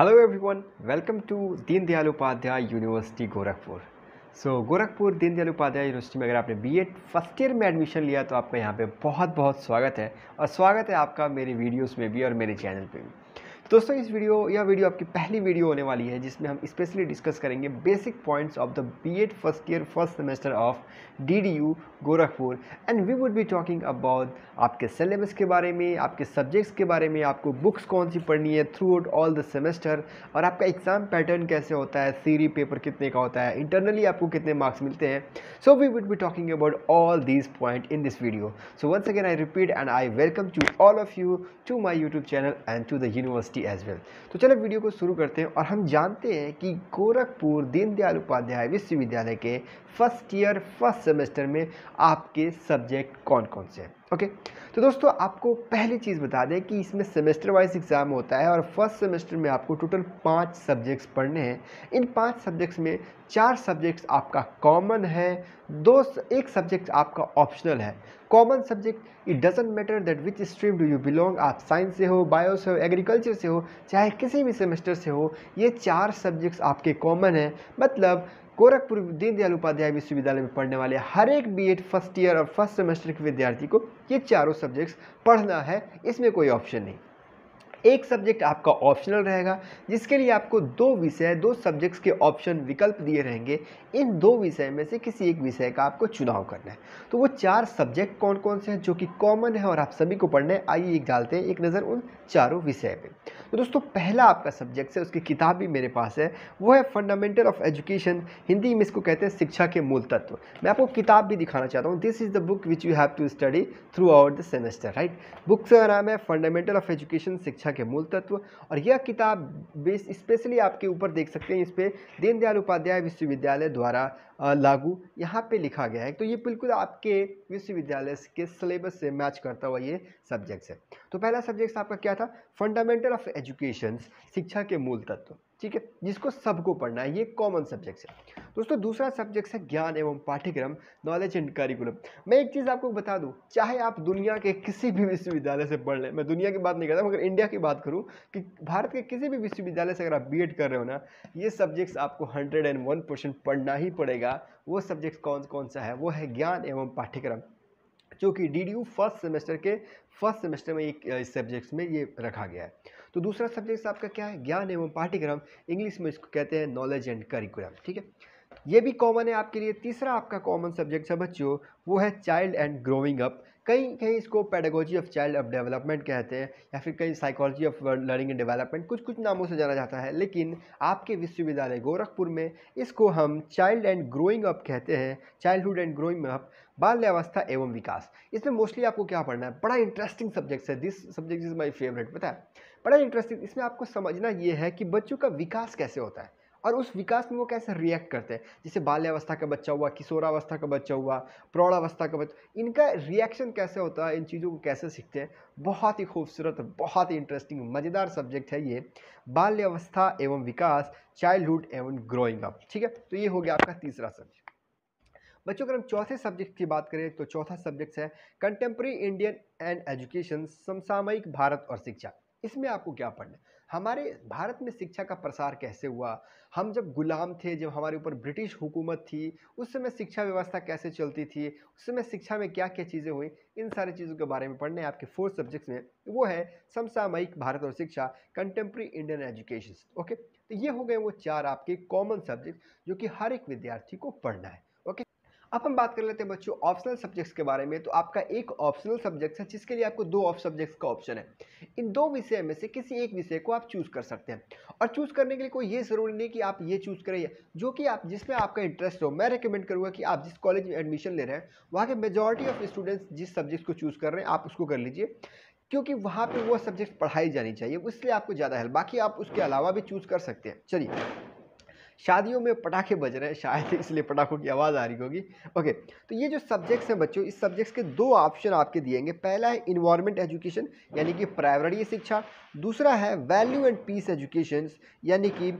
hello everyone welcome to Deendayal Upadhyay university Gorakhpur so so, Gorakhpur Deendayal Upadhyay university में अगर आपने बीएड फर्स्ट ईयर में एडमिशन लिया तो आपका यहाँ पे बहुत बहुत स्वागत है और स्वागत है आपका मेरी वीडियोस में भी और मेरे चैनल पे भी दोस्तों इस वीडियो यह वीडियो आपकी पहली वीडियो होने वाली है जिसमें हम स्पेशली डिस्कस करेंगे basic points of the BEd first year first semester of DDU Gorakhpur and we would be talking about आपके सिलेबस के बारे में आपके सब्जेक्ट्स के बारे में आपको बुक्स कौन सी पढ़नी है throughout all the semester और आपका एग्ज़ाम पैटर्न कैसे होता है सीरी पेपर कितने का होता है इंटरनली आपको कितने मार्क्स मिलते हैं so we would be talking about all these point in this video so once again I repeat and I welcome to all of you to my YouTube channel and to the university की as well तो चलो video को शुरू करते हैं और हम जानते हैं कि गोरखपुर दीनदयाल उपाध्याय विश्वविद्यालय के फर्स्ट ईयर फर्स्ट सेमेस्टर में आपके सब्जेक्ट कौन कौन से हैं ओके तो दोस्तों आपको पहली चीज़ बता दें कि इसमें सेमेस्टर वाइज एग्ज़ाम होता है और फर्स्ट सेमेस्टर में आपको टोटल पाँच सब्जेक्ट्स पढ़ने हैं इन पाँच सब्जेक्ट्स में चार सब्जेक्ट्स आपका कॉमन है दो एक सब्जेक्ट आपका ऑप्शनल है common subject it doesn't matter that which stream do you belong आप साइंस से हो बायो से हो एग्रीकल्चर से हो चाहे किसी भी सेमेस्टर से हो ये चार सब्जेक्ट्स आपके कॉमन हैं मतलब गोरखपुर दीनदयाल उपाध्याय विश्वविद्यालय में पढ़ने वाले हर एक बी फर्स्ट ईयर और फर्स्ट सेमेस्टर के विद्यार्थी को ये चारों सब्जेक्ट्स पढ़ना है इसमें कोई ऑप्शन नहीं एक सब्जेक्ट आपका ऑप्शनल रहेगा जिसके लिए आपको दो विषय दो सब्जेक्ट्स के ऑप्शन विकल्प दिए रहेंगे इन दो विषय में से किसी एक विषय का आपको चुनाव करना है तो वो चार सब्जेक्ट कौन कौन से हैं जो कि कॉमन है और आप सभी को पढ़ना है आइए एक डालते हैं एक नज़र उन चारों विषय पर तो दोस्तों पहला आपका सब्जेक्ट है उसकी किताब भी मेरे पास है वो है फंडामेंटल ऑफ एजुकेशन हिंदी में इसको कहते हैं शिक्षा के मूल तत्व मैं आपको किताब भी दिखाना चाहता हूँ this is the book which you have to study throughout the semester right book का नाम है फंडामेंटल ऑफ एजुकेशन शिक्षा शिक्षा के मूल तत्व और यह किताब बेस स्पेशली आपके ऊपर देख सकते हैं इस पर दीनदयाल उपाध्याय विश्वविद्यालय द्वारा लागू यहाँ पे लिखा गया है तो ये बिल्कुल आपके विश्वविद्यालय के सिलेबस से मैच करता हुआ ये सब्जेक्ट्स है तो पहला सब्जेक्ट आपका क्या था फंडामेंटल ऑफ एजुकेशन शिक्षा के मूल तत्व ठीक है जिसको सबको पढ़ना है ये कॉमन सब्जेक्ट है दोस्तों दूसरा सब्जेक्ट है ज्ञान एवं पाठ्यक्रम नॉलेज एंड करिकुलम मैं एक चीज़ आपको बता दूं चाहे आप दुनिया के किसी भी विश्वविद्यालय से पढ़ लें मैं दुनिया की बात नहीं करता मगर इंडिया की बात करूँ कि भारत के किसी भी विश्वविद्यालय से अगर आप बी कर रहे हो ना ये सब्जेक्ट्स आपको हंड्रेड पढ़ना ही पड़ेगा वो सब्जेक्ट कौन कौन सा है वो है ज्ञान एवं पाठ्यक्रम क्योंकि D D U first semester के फर्स्ट सेमेस्टर में एक इस सब्जेक्ट्स में ये रखा गया है तो दूसरा सब्जेक्ट आपका क्या है ज्ञान एवं पाठ्यक्रम इंग्लिश में इसको कहते हैं नॉलेज एंड करिकुलम ठीक है ये भी कॉमन है आपके लिए तीसरा आपका कॉमन सब्जेक्ट है बच्चों वो है चाइल्ड एंड ग्रोइंग अप कहीं कहीं इसको पेडागोजी ऑफ चाइल्ड डेवलपमेंट कहते हैं या फिर कहीं psychology of learning and development कुछ कुछ नामों से जाना जाता है लेकिन आपके विश्वविद्यालय गोरखपुर में इसको हम चाइल्ड एंड ग्रोइंग अप कहते हैं चाइल्डहुड एंड ग्रोइंग अप बाल्यावस्था एवं विकास इसमें मोस्टली आपको क्या पढ़ना है बड़ा इंटरेस्टिंग सब्जेक्ट है this subject is my favourite पता है बड़ा इंटरेस्टिंग इसमें आपको समझना ये है कि बच्चों का विकास कैसे होता है और उस विकास में वो कैसे रिएक्ट करते हैं जैसे बाल्यावस्था का बच्चा हुआ किशोरावस्था का बच्चा हुआ प्रौढ़ावस्था का बच्चा इनका रिएक्शन कैसे होता है इन चीज़ों को कैसे सीखते हैं बहुत ही खूबसूरत बहुत ही इंटरेस्टिंग मज़ेदार सब्जेक्ट है ये बाल्यावस्था एवं विकास चाइल्डहुड एवं ग्रोइंग अप ठीक है तो ये हो गया आपका तीसरा सब्जेक्ट बच्चों अगर हम चौथे सब्जेक्ट की बात करें तो चौथा सब्जेक्ट है कंटेम्प्रेरी इंडियन एंड एजुकेशन समसामयिक भारत और शिक्षा इसमें आपको क्या पढ़ना है हमारे भारत में शिक्षा का प्रसार कैसे हुआ हम जब गुलाम थे जब हमारे ऊपर ब्रिटिश हुकूमत थी उस समय शिक्षा व्यवस्था कैसे चलती थी उस समय शिक्षा में क्या क्या चीज़ें हुई इन सारी चीज़ों के बारे में पढ़ने आपके फोर्थ सब्जेक्ट्स में वो है समसामयिक भारत और शिक्षा कंटेम्प्री इंडियन एजुकेशन ओके तो ये हो गए वो चार आपके कॉमन सब्जेक्ट जो कि हर एक विद्यार्थी को पढ़ना है अब हम बात कर लेते हैं बच्चों ऑप्शनल सब्जेक्ट्स के बारे में तो आपका एक ऑप्शनल सब्जेक्ट है जिसके लिए आपको दो ऑफ सब्जेक्ट्स का ऑप्शन है इन दो विषय में से किसी एक विषय को आप चूज़ कर सकते हैं और चूज़ करने के लिए कोई ये ज़रूरी नहीं कि आप ये चूज़ करें जो कि आप जिसमें आपका इंटरेस्ट हो मैं रिकमेंड करूँगा कि आप जिस कॉलेज में एडमिशन ले रहे हैं वहाँ के मेजोरिटी ऑफ स्टूडेंट्स जिस सब्जेक्ट को चूज़ कर रहे हैं आप उसको कर लीजिए क्योंकि वहाँ पर वो सब्जेक्ट पढ़ाई जानी चाहिए इसलिए आपको ज़्यादा हेल्प बाकी आप उसके अलावा भी चूज़ कर सकते हैं चलिए शादियों में पटाखे बज रहे हैं शायद इसलिए पटाखों की आवाज़ आ रही होगी ओके तो ये जो सब्जेक्ट्स हैं बच्चों इस सब्जेक्ट्स के दो ऑप्शन आपके दिएंगे पहला है इन्वायरमेंट एजुकेशन यानी कि पर्यावरणीय शिक्षा दूसरा है वैल्यू एंड पीस एजुकेशन यानी कि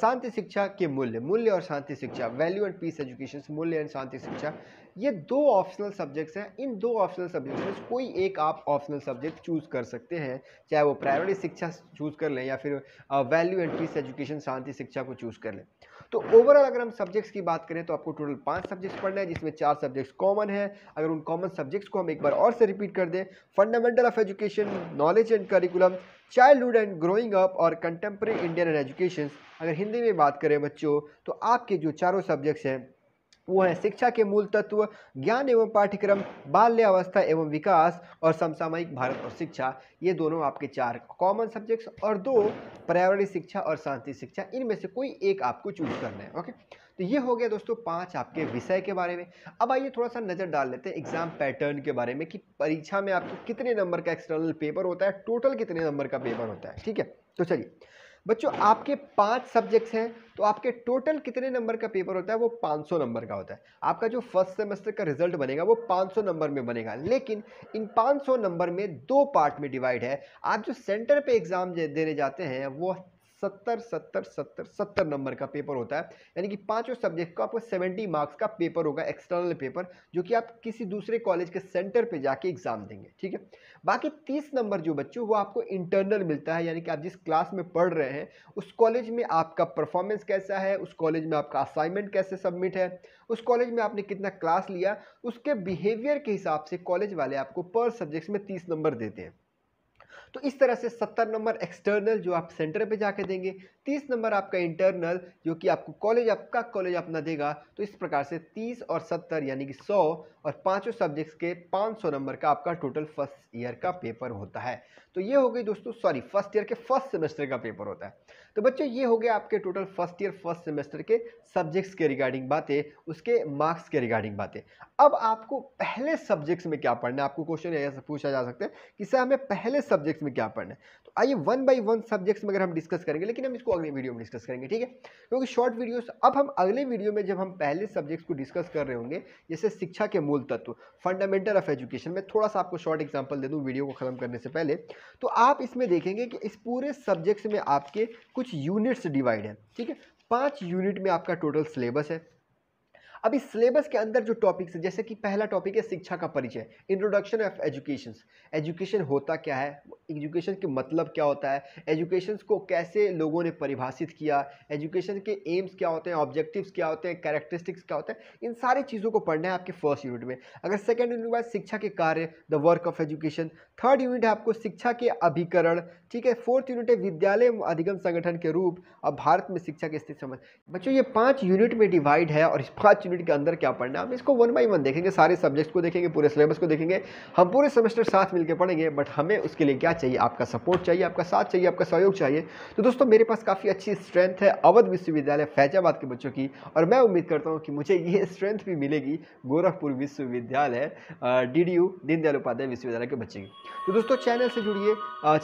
शांति शिक्षा के मूल्य मूल्य और शांति शिक्षा वैल्यू एंड पीस एजुकेशन मूल्य एंड शांति शिक्षा ये दो ऑप्शनल सब्जेक्ट्स हैं इन दो ऑप्शनल सब्जेक्ट्स में कोई एक आप ऑप्शनल सब्जेक्ट चूज़ कर सकते हैं चाहे वो प्राइमरी शिक्षा चूज़ कर लें या फिर वैल्यू एंड पीस एजुकेशन शांति शिक्षा को चूज़ कर लें तो ओवरऑल अगर हम सब्जेक्ट्स की बात करें तो आपको टोटल पांच सब्जेक्ट्स पढ़ना है जिसमें चार सब्जेक्ट्स कॉमन है अगर उन कॉमन सब्जेक्ट्स को हम एक बार और से रिपीट कर दें fundamental of education knowledge and curriculum childhood and growing up और कंटेम्प्रेरी इंडियन एंड एजुकेशन अगर हिंदी में बात करें बच्चों तो आपके जो चारों सब्जेक्ट्स हैं वो है शिक्षा के मूल तत्व ज्ञान एवं पाठ्यक्रम बाल्यावस्था एवं विकास और समसामयिक भारत और शिक्षा ये दोनों आपके चार कॉमन सब्जेक्ट्स और दो पर्यावरण शिक्षा और शांति शिक्षा इनमें से कोई एक आपको चूज करना है ओके तो ये हो गया दोस्तों पांच आपके विषय के बारे में अब आइए थोड़ा सा नज़र डाल लेते हैं एग्जाम पैटर्न के बारे में कि परीक्षा में आपको कितने नंबर का एक्सटर्नल पेपर होता है टोटल कितने नंबर का पेपर होता है ठीक है तो चलिए बच्चों आपके पांच सब्जेक्ट्स हैं तो आपके टोटल कितने नंबर का पेपर होता है वो 500 नंबर का होता है आपका जो फर्स्ट सेमेस्टर का रिजल्ट बनेगा वो 500 नंबर में बनेगा लेकिन इन 500 नंबर में दो पार्ट में डिवाइड है आप जो सेंटर पे एग्ज़ाम देने जाते हैं वो सत्तर सत्तर सत्तर सत्तर नंबर का पेपर होता है यानी कि पांचों सब्जेक्ट का आपको सेवेंटी मार्क्स का पेपर होगा एक्सटर्नल पेपर जो कि आप किसी दूसरे कॉलेज के सेंटर पे जाके एग्जाम देंगे ठीक है बाकी तीस नंबर जो बच्चों वो आपको इंटरनल मिलता है यानी कि आप जिस क्लास में पढ़ रहे हैं उस कॉलेज में आपका परफॉर्मेंस कैसा है उस कॉलेज में आपका असाइनमेंट कैसे सबमिट है उस कॉलेज में आपने कितना क्लास लिया उसके बिहेवियर के हिसाब से कॉलेज वाले आपको पर सब्जेक्ट्स में तीस नंबर देते हैं तो इस तरह से सत्तर नंबर एक्सटर्नल जो आप सेंटर पे जाके देंगे तीस नंबर आपका इंटरनल जो कि आपको कॉलेज आपका कॉलेज अपना देगा तो इस प्रकार से तीस और सत्तर यानी कि सौ और पाँचों सब्जेक्ट्स के पाँच सौ नंबर का आपका टोटल फर्स्ट ईयर का पेपर होता है तो ये हो गई दोस्तों सॉरी फर्स्ट ईयर के फर्स्ट सेमेस्टर का पेपर होता है तो बच्चों ये हो गया आपके total first year first semester के सब्जेक्ट्स के रिगार्डिंग बातें उसके मार्क्स के रिगार्डिंग बातें अब आपको पहले सब्जेक्ट्स में क्या पढ़ना है आपको क्वेश्चन ऐसा पूछा जा सकता है कि सर हमें पहले सब्जेक्ट सब्जेक्ट्स में क्या पढ़ना है तो आइए वन बाई वन सब्जेक्ट्स में अगर हम डिस्कस करेंगे लेकिन हम इसको अगले वीडियो में डिस्कस करेंगे ठीक है क्योंकि शॉर्ट वीडियोस अब हम अगले वीडियो में जब हम पहले सब्जेक्ट्स को डिस्कस कर रहे होंगे जैसे शिक्षा के मूल तत्व फंडामेंटल ऑफ एजुकेशन में थोड़ा सा आपको शॉर्ट एग्जाम्पल दे दूँ वीडियो को ख़त्म करने से पहले तो आप इसमें देखेंगे कि इस पूरे सब्जेक्ट्स में आपके कुछ यूनिट्स डिवाइड है ठीक है पाँच यूनिट में आपका टोटल सिलेबस है अभी सिलेबस के अंदर जो टॉपिक्स है जैसे कि पहला टॉपिक है शिक्षा का परिचय इंट्रोडक्शन ऑफ एजुकेशन एजुकेशन होता क्या है एजुकेशन के मतलब क्या होता है एजुकेशन को कैसे लोगों ने परिभाषित किया एजुकेशन के एम्स क्या होते हैं ऑब्जेक्टिव्स क्या होते हैं कैरेक्टरिस्टिक्स क्या होते हैं इन सारी चीज़ों को पढ़ना है आपके फर्स्ट यूनिट में अगर सेकेंड यूनिट बाद शिक्षा के कार्य the work of education third unit है आपको शिक्षा के अभिकरण ठीक है फोर्थ यूनिट है विद्यालय अधिगम संगठन के रूप और भारत में शिक्षा की स्थिति संबंध बच्चों ये पाँच यूनिट में डिवाइड है और इस पाँच यूनिट के अंदर क्या पढ़ना है हम इसको वन बाई वन देखेंगे सारे सब्जेक्ट को देखेंगे पूरे सिलेबस को देखेंगे हम पूरे सेमेस्टर साथ मिलकर पढ़ेंगे बट हमें उसके लिए क्या चाहिए आपका सपोर्ट चाहिए आपका साथ चाहिए आपका सहयोग चाहिए तो दोस्तों मेरे पास काफ़ी अच्छी स्ट्रेंथ है अवध विश्वविद्यालय फैजाबाद के बच्चों की और मैं उम्मीद करता हूँ कि मुझे ये स्ट्रेंथ भी मिलेगी गोरखपुर विश्वविद्यालय D D U Deendayal Upadhyay विश्वविद्यालय के बच्चे की तो दोस्तों चैनल से जुड़िए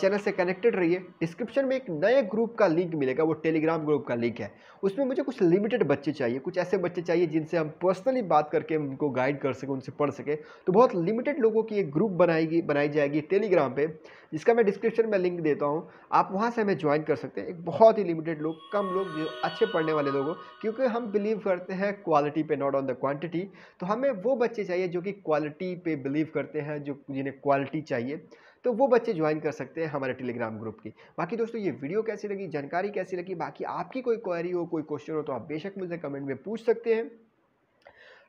चैनल से कनेक्टेड रहिए डिस्क्रिप्शन में एक नए ग्रुप का लिंक मिलेगा वो टेलीग्राम ग्रुप का लिंक है उसमें मुझे कुछ लिमिटेड बच्चे चाहिए कुछ ऐसे बच्चे चाहिए जिनसे जिनसे हम पर्सनली बात करके उनको गाइड कर सकें उनसे पढ़ सकें तो बहुत लिमिटेड लोगों की एक ग्रुप बनाएगी बनाई जाएगी टेलीग्राम पे जिसका मैं डिस्क्रिप्शन में लिंक देता हूँ आप वहाँ से हमें ज्वाइन कर सकते हैं एक बहुत ही लिमिटेड लोग कम लोग जो अच्छे पढ़ने वाले लोगों क्योंकि हम बिलीव करते हैं क्वालिटी पे नॉट ऑन द क्वांटिटी तो हमें वो बच्चे चाहिए जो कि क्वालिटी पे बिलीव करते हैं जो जिन्हें क्वालिटी चाहिए तो वो बच्चे ज्वाइन कर सकते हैं हमारे टेलीग्राम ग्रुप की बाकी दोस्तों ये वीडियो कैसी लगी जानकारी कैसी लगी बाकी आपकी कोई क्वेरी हो कोई क्वेश्चन हो तो आप बेशक मुझे कमेंट में पूछ सकते हैं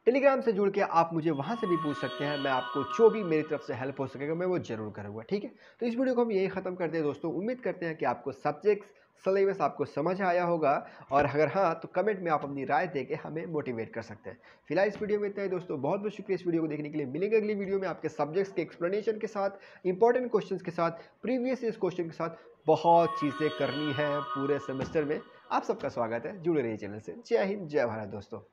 टेलीग्राम से जुड़ के आप मुझे वहाँ से भी पूछ सकते हैं मैं आपको जो भी मेरी तरफ से हेल्प हो सकेगा मैं वो जरूर करूँगा ठीक है तो इस वीडियो को हम यही ख़त्म करते हैं दोस्तों उम्मीद करते हैं कि आपको सब्जेक्ट्स सलेबस आपको समझ आया होगा और अगर हाँ तो कमेंट में आप अपनी राय देके हमें मोटिवेट कर सकते हैं फिलहाल इस वीडियो में इतना ही दोस्तों बहुत बहुत शुक्रिया इस वीडियो को देखने के लिए मिलेंगे अगली वीडियो में आपके सब्जेक्ट्स के एक्सप्लेनेशन के साथ इंपॉर्टेंट क्वेश्चन के साथ प्रीवियस ईयर क्वेश्चन के साथ बहुत चीज़ें करनी है पूरे सेमेस्टर में आप सबका स्वागत है जुड़े रहिए चैनल से जय हिंद जय भारत दोस्तों